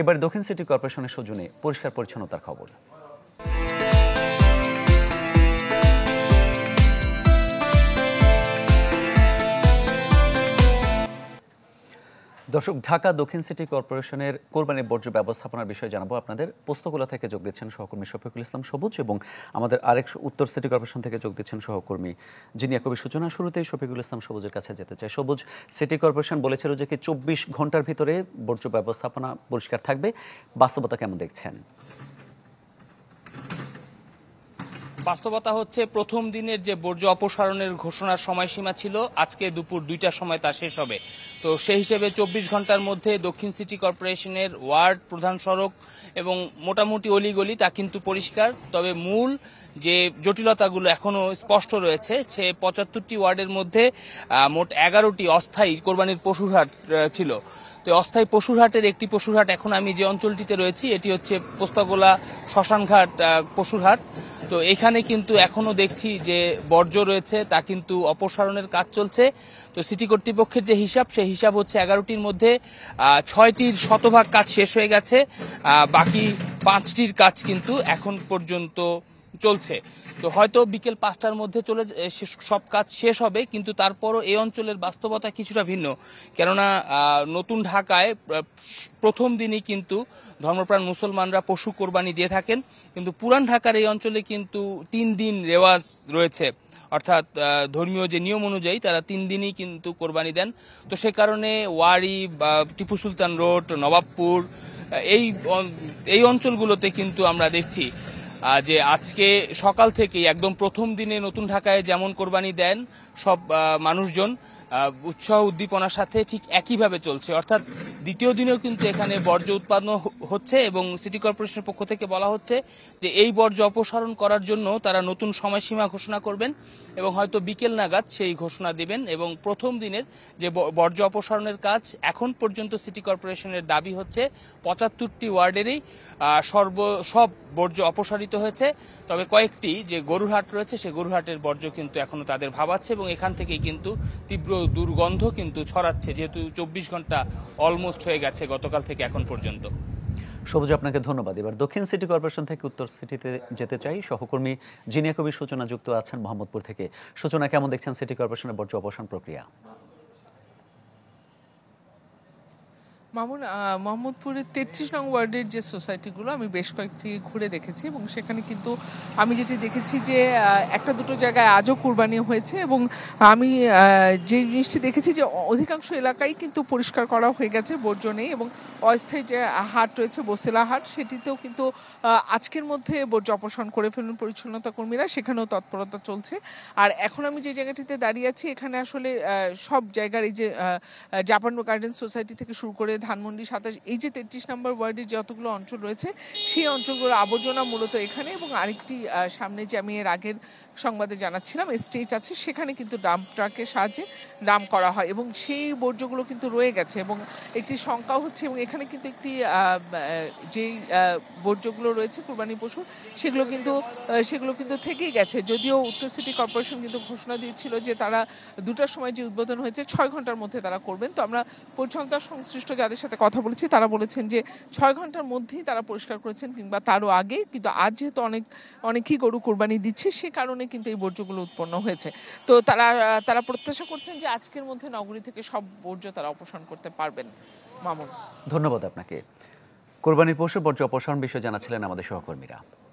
এবার দক্ষিণ সিটি কর্পোরেশনের সৌজনে পরিষ্কার পরিচ্ছন্নতার খবর দর্শক ঢাকা দক্ষিণ সিটি কর্পোরেশনের কোরবানির বর্জ্য ব্যবস্থাপনার বিষয়ে জানাবো আপনাদের পোস্তকোলা থেকে যোগ দিচ্ছেন সহকর্মী শফিকুল ইসলাম সবুজ এবং আমাদের আরেক উত্তর সিটি কর্পোরেশন থেকে যোগ দিচ্ছেন সহকর্মী যিনি একবি সূচনা শুরুতেই শফিকুল ইসলাম সবুজের কাছে যেতে চাই সবুজ সিটি কর্পোরেশন বলেছিল যে কি চব্বিশ ঘন্টার ভিতরে বর্জ্য ব্যবস্থাপনা পরিষ্কার থাকবে বাস্তবতা কেমন দেখছেন বাস্তবতা হচ্ছে প্রথম দিনের যে বর্জ্য অপসারণের ঘোষণার সময়সীমা ছিল আজকে দুপুর দুইটার সময় তা শেষ হবে তো সেই হিসেবে চব্বিশ ঘন্টার মধ্যে দক্ষিণ সিটি কর্পোরেশনের ওয়ার্ড প্রধান সড়ক এবং মোটামুটি অলিগলি তা কিন্তু পরিষ্কার তবে মূল যে জটিলতাগুলো এখনও স্পষ্ট রয়েছে সে পঁচাত্তরটি ওয়ার্ডের মধ্যে মোট এগারোটি অস্থায়ী কোরবানির পশুহাট ছিল তো অস্থায়ী পশুরহাটের একটি পশুরহাট এখন আমি যে অঞ্চলটিতে রয়েছি এটি হচ্ছে পোস্তাগোলা শ্মশানঘাট পশুরহাট তো এখানে কিন্তু এখনো দেখছি যে বর্জ্য রয়েছে তা কিন্তু অপসারণের কাজ চলছে তো সিটি কর্তৃপক্ষের যে হিসাব সেই হিসাব হচ্ছে এগারোটির মধ্যে ছয়টির শতভাগ কাজ শেষ হয়ে গেছে বাকি পাঁচটির কাজ কিন্তু এখন পর্যন্ত চলছে তো হয়তো বিকেল পাঁচটার মধ্যে চলে সব কাজ শেষ হবে কিন্তু তারপরও এই অঞ্চলের বাস্তবতা কিছুটা ভিন্ন কেননা নতুন ঢাকায় প্রথম দিনই কিন্তু ধর্মপ্রাণ মুসলমানরা পশু কোরবানি দিয়ে থাকেন কিন্তু পুরান ঢাকার এই অঞ্চলে কিন্তু তিন দিন রেওয়াজ রয়েছে অর্থাৎ ধর্মীয় যে নিয়ম অনুযায়ী তারা তিন দিনই কিন্তু কোরবানি দেন তো সে কারণে ওয়ারি বা টিপু সুলতান রোড নবাবপুর এই এই অঞ্চলগুলোতে কিন্তু আমরা দেখছি যে আজকে সকাল থেকেই একদম প্রথম দিনে নতুন ঢাকায় যেমন কোরবানি দেন সব মানুষজন উৎসাহ উদ্দীপনার সাথে ঠিক একইভাবে চলছে অর্থাৎ দ্বিতীয় দিনেও কিন্তু এখানে বর্জ্য উৎপাদন হচ্ছে এবং সিটি কর্পোরেশনের পক্ষ থেকে বলা হচ্ছে যে এই বর্জ্য অপসারণ করার জন্য তারা নতুন সময়সীমা ঘোষণা করবেন এবং হয়তো বিকেল নাগাদ সেই ঘোষণা দেবেন এবং প্রথম দিনের যে বর্জ্য অপসারণের কাজ এখন পর্যন্ত সিটি কর্পোরেশনের দাবি হচ্ছে পঁচাত্তরটি ওয়ার্ডেরই সর্ব সব বর্জ্য অপসারিত হয়েছে তবে কয়েকটি যে গরুহাট রয়েছে সে গরুহাটের বর্জ্য কিন্তু এখনও তাদের ভাবাচ্ছে এবং এখান থেকেই কিন্তু তীব্র দুর্গন্ধ কিন্তু ছড়াচ্ছে যেহেতু চব্বিশ ঘন্টা অলমোস্ট হয়ে গেছে গতকাল থেকে এখন পর্যন্ত সবুজ আপনাকে ধন্যবাদ এবার দক্ষিণ সিটি কর্পোরেশন থেকে উত্তর সিটিতে যেতে চাই সহকর্মী জিনিয়া কবির সূচনা যুক্ত আছেন মোহাম্মদপুর থেকে সূচনা কেমন দেখছেন সিটি কর্পোরেশনের বর্জ্য অবসান প্রক্রিয়া মামুন মোহাম্মদপুরের তেত্রিশ নং ওয়ার্ডের যে সোসাইটিগুলো আমি বেশ কয়েকটি ঘুরে দেখেছি এবং সেখানে কিন্তু আমি যেটি দেখেছি যে একটা দুটো জায়গায় আজও কুরবানি হয়েছে এবং আমি যে জিনিসটি দেখেছি যে অধিকাংশ এলাকায় কিন্তু পরিষ্কার করা হয়ে গেছে বর্জ্য নেই এবং অস্থায়ী যে হাট রয়েছে বসেলা হাট সেটিতেও কিন্তু আজকের মধ্যে বর্জ্য অপসারণ করে ফেলুন পরিচ্ছন্নতা কর্মীরা সেখানেও তৎপরতা চলছে আর এখন আমি যে জায়গাটিতে দাঁড়িয়ে আছি এখানে আসলে সব জায়গার এই যে জাপান গার্ডেন সোসাইটি থেকে শুরু করে ধানমন্ডি সাতাশ এই যে তেত্রিশ নম্বর ওয়ার্ডের যতগুলো অঞ্চল রয়েছে সেই অঞ্চলগুলোর আবর্জনা মূলত এখানে এবং আরেকটি সামনে যে আমি এর আগের সংবাদে জানাচ্ছিলাম স্টেজ আছে সেখানে কিন্তু ডাম্প ট্রাকের সাহায্যে ডাম্প করা হয় এবং সেই বর্জ্যগুলো কিন্তু রয়ে গেছে এবং একটি শঙ্কা হচ্ছে এবং এখানে এখানে কিন্তু একটি যেই বর্জ্যগুলো রয়েছে কোরবানি পশু সেগুলো কিন্তু সেগুলো কিন্তু থেকেই গেছে যদিও উত্তর সিটি কর্পোরেশন কিন্তু ঘোষণা দিয়েছিল যে তারা দুটার সময় যে উদ্বোধন হয়েছে ছয় ঘন্টার মধ্যে তারা করবেন তো আমরা পরিচ্ছন্নতা সংশ্লিষ্ট যাদের সাথে কথা বলেছি তারা বলেছেন যে ছয় ঘন্টার মধ্যেই তারা পরিষ্কার করেছেন কিংবা তারও আগে কিন্তু আজ যেহেতু অনেক অনেকেই গরু কোরবানি দিচ্ছে সে কারণে কিন্তু এই বর্জ্যগুলো উৎপন্ন হয়েছে তো তারা তারা প্রত্যাশা করছেন যে আজকের মধ্যে নগরী থেকে সব বর্জ্য তারা অপসারণ করতে পারবেন মামুন ধন্যবাদ আপনাকে কোরবানির পশু বর্জ্য অপসারণ বিষয়ে জানাচ্ছিলেন আমাদের সহকর্মীরা